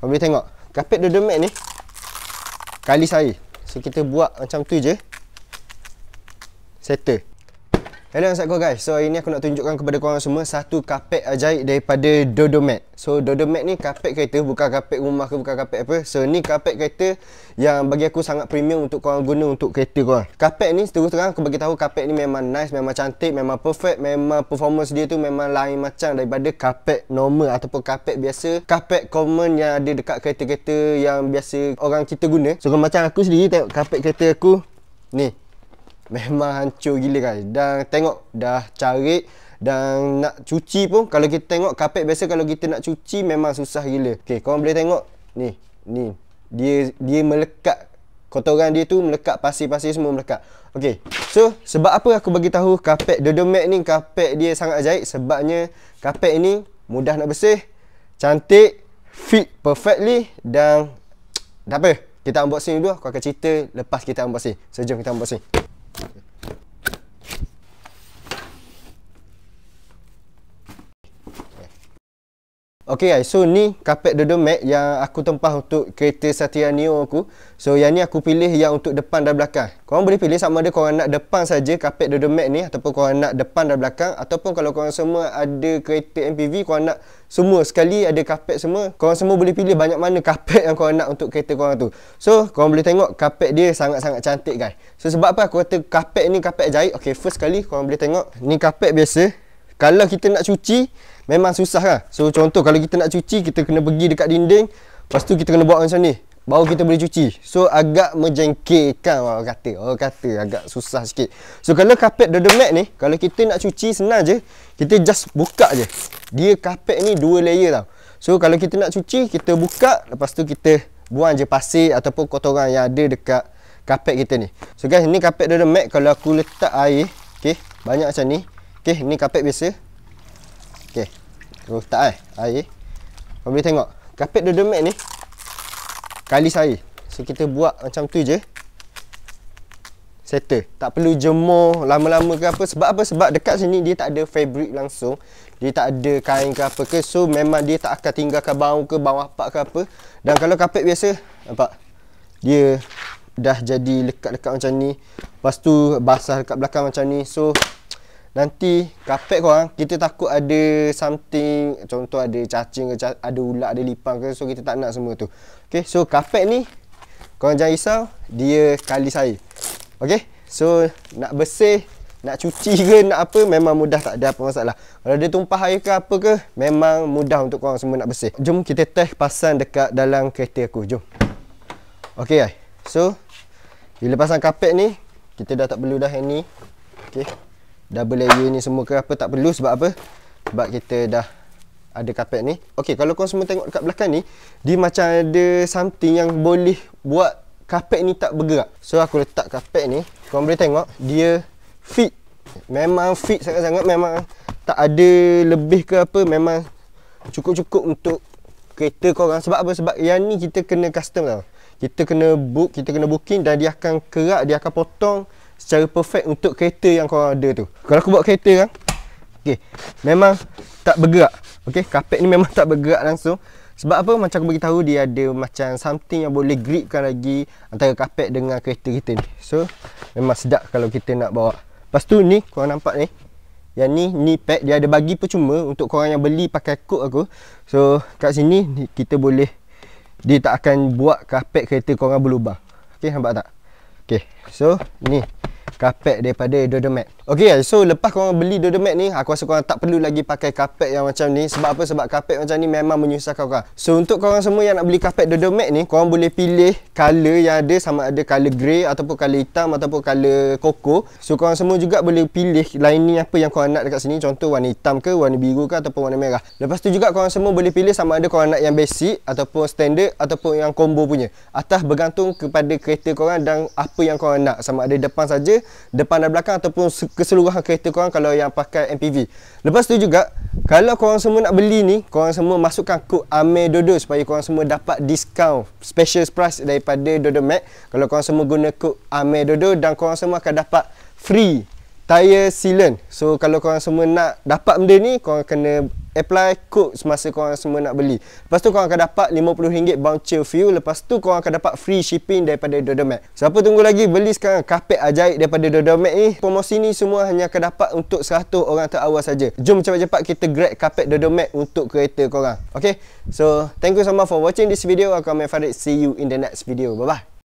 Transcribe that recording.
Kalau boleh tengok kapit dodo mat ni Kali saya So kita buat macam tu je Settle Hello Assalamualaikum guys So ini aku nak tunjukkan kepada korang semua Satu carpet ajaib daripada Dodomat So Dodomat ni carpet kereta Bukan carpet rumah ke bukan carpet apa So ni carpet kereta Yang bagi aku sangat premium untuk korang guna untuk kereta korang Carpet ni terus terang aku bagi tahu Carpet ni memang nice, memang cantik, memang perfect Memang performance dia tu memang lain macam Daripada carpet normal ataupun carpet biasa Carpet common yang ada dekat kereta-kereta Yang biasa orang kita guna So macam aku sendiri tengok carpet kereta aku Ni memang hancur gila guys dan tengok dah cari dan nak cuci pun kalau kita tengok kapet biasa kalau kita nak cuci memang susah gila ok korang boleh tengok ni ni dia dia melekat kotoran dia tu melekat pasir-pasir semua melekat Okay, so sebab apa aku bagi tahu dodo mac ni kapet dia sangat ajaib sebabnya kapet ni mudah nak bersih cantik fit perfectly dan tak apa kita unboxing dulu aku akan cerita lepas kita unboxing so jom kita unboxing Yeah. Ok guys, so ni carpet dodo mat yang aku tempah untuk kereta Satria Neo aku. So yang ni aku pilih yang untuk depan dan belakang. Korang boleh pilih sama ada korang nak depan saja carpet dodo mat ni ataupun korang nak depan dan belakang ataupun kalau korang semua ada kereta MPV, korang nak semua sekali ada carpet semua, korang semua boleh pilih banyak mana carpet yang korang nak untuk kereta korang tu. So korang boleh tengok carpet dia sangat-sangat cantik guys. So sebab apa aku kata carpet ni carpet jahit, Ok first sekali korang boleh tengok ni carpet biasa. Kalau kita nak cuci, memang susah kan so contoh kalau kita nak cuci kita kena pergi dekat dinding lepas tu kita kena buat macam ni baru kita boleh cuci so agak menjengkelkan orang kata orang kata agak susah sikit so kalau kapet dodo mat ni kalau kita nak cuci senang je kita just buka je dia kapet ni dua layer tau so kalau kita nak cuci kita buka lepas tu kita buang je pasir ataupun kotoran yang ada dekat kapet kita ni so guys ni kapet dodo mat kalau aku letak air okay, banyak macam ni okay, ni kapet biasa Oh tak eh Air Kau boleh tengok Kapit dodo mat ni Kalis air So kita buat macam tu je Settle Tak perlu jemur Lama-lama ke apa Sebab apa Sebab dekat sini Dia tak ada fabric langsung Dia tak ada kain ke apa ke So memang dia tak akan tinggalkan Bau ke bawah pak ke apa Dan kalau kapit biasa Nampak Dia Dah jadi lekat-lekat macam ni Lepas tu Basah dekat belakang macam ni So Nanti kapek korang Kita takut ada Something Contoh ada cacing ke Ada ulat Ada lipang ke So kita tak nak semua tu Okay So kapek ni Korang jangan risau Dia kali saya Okay So Nak bersih Nak cuci ke Nak apa Memang mudah tak ada apa masalah Kalau dia tumpah air ke apa ke Memang mudah untuk korang semua nak bersih Jom kita test pasang dekat dalam kereta aku Jom Okay So Bila pasang carpet ni Kita dah tak perlu dah yang ni Okay double layer ni semua ke apa tak perlu sebab apa sebab kita dah ada carpet ni ok kalau korang semua tengok dekat belakang ni dia macam ada something yang boleh buat carpet ni tak bergerak so aku letak carpet ni korang boleh tengok dia fit memang fit sangat-sangat memang tak ada lebih ke apa memang cukup-cukup untuk kereta korang sebab apa sebab yang ni kita kena custom tau kita kena book kita kena booking dan dia akan kerak dia akan potong secara perfect untuk kereta yang kau ada tu. Kalau aku buat kereta kan. Okey. Memang tak bergerak. Okey, carpet ni memang tak bergerak langsung. Sebab apa? Macam aku bagi tahu dia ada macam something yang boleh gripkan lagi antara carpet dengan kereta kita ni. So, memang sedap kalau kita nak bawa. Lepas tu ni, kau nampak ni. Yang ni ni pack dia ada bagi percuma untuk korang yang beli pakai kod aku. So, kat sini kita boleh dia tak akan buat carpet kereta korang berlubang. Okey, nampak tak? Okey. So, ni carpet daripada Dodo Mat. Okey so lepas korang beli Dodo Mat ni, aku rasa korang tak perlu lagi pakai carpet yang macam ni. Sebab apa? Sebab carpet macam ni memang menyusahkan korang. So untuk korang semua yang nak beli carpet Dodo Mat ni, korang boleh pilih colour yang ada sama ada colour grey ataupun colour hitam ataupun colour koko. So korang semua juga boleh pilih lining apa yang korang nak dekat sini. Contoh warna hitam ke, warna biru ke ataupun warna merah. Lepas tu juga korang semua boleh pilih sama ada korang nak yang basic ataupun standard ataupun yang combo punya. Atas bergantung kepada kereta korang dan apa yang korang nak. Sama ada depan saja depan dan belakang ataupun keseluruhan kereta korang kalau yang pakai MPV. Lepas tu juga, kalau korang semua nak beli ni, korang semua masukkan kod AMEI DODO supaya korang semua dapat diskaun special price daripada DODO mac Kalau korang semua guna kod AMEI DODO dan korang semua akan dapat free tyre sealant. So kalau korang semua nak dapat benda ni, korang kena apply code semasa korang semua nak beli lepas tu korang akan dapat RM50 voucher for you lepas tu korang akan dapat free shipping daripada Dodomac siapa tunggu lagi beli sekarang kapet ajaib daripada Dodomac ni promosi ni semua hanya akan dapat untuk 100 orang terawal saja. jom cepat-cepat kita grab kapet Dodomac untuk kereta korang ok so thank you so much for watching this video aku Amir Farid see you in the next video bye bye